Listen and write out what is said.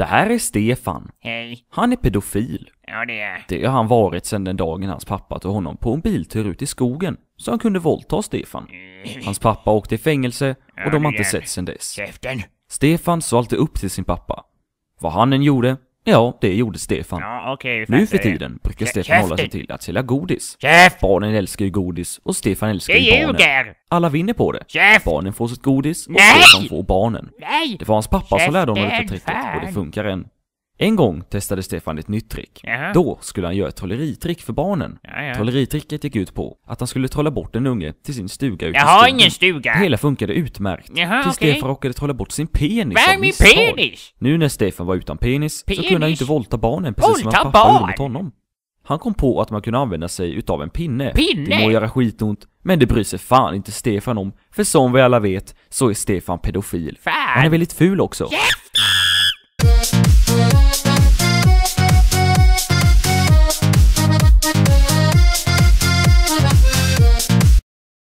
Det här är Stefan. Hej. Han är pedofil. Ja, det är Det har han varit sedan den dagen hans pappa tog honom på en biltur ut i skogen, så han kunde våldta Stefan. Mm. Hans pappa åkte i fängelse, och de har inte sett sedan dess. Käften. Stefan sa alltid upp till sin pappa. Vad han än gjorde, ja, det gjorde Stefan. Ja, okej, okay, Nu för tiden brukar Stefan käften. hålla sig till att sälja godis. Käft! Barnen älskar ju godis, och Stefan älskar ju barnen. Alla vinner på det. Käft! Barnen får sitt godis, och Nej! Stefan får barnen. Nej! Nej! Det var hans pappa som lärde honom detta tricket och det funkar än. En gång testade Stefan ett nytt trick. Jaha. Då skulle han göra ett trolleritrick för barnen. Jaja. Trolleritricket gick ut på att han skulle trolla bort en unge till sin stuga ute Jag har ingen stuga! Det hela funkade utmärkt. Jaha, tills okay. Stefan råkade trolla bort sin penis Var är min penis? Nu när Stefan var utan penis, penis, så kunde han inte våldta barnen precis som hans pappa barn. gjorde mot honom. Han kom på att man kunde använda sig utav en pinne. Pinne? Det må göra skitont, men det bryr sig fan inte Stefan om, för som vi alla vet så är Stefan pedofil. Fan. Han är väldigt ful också. Yeah,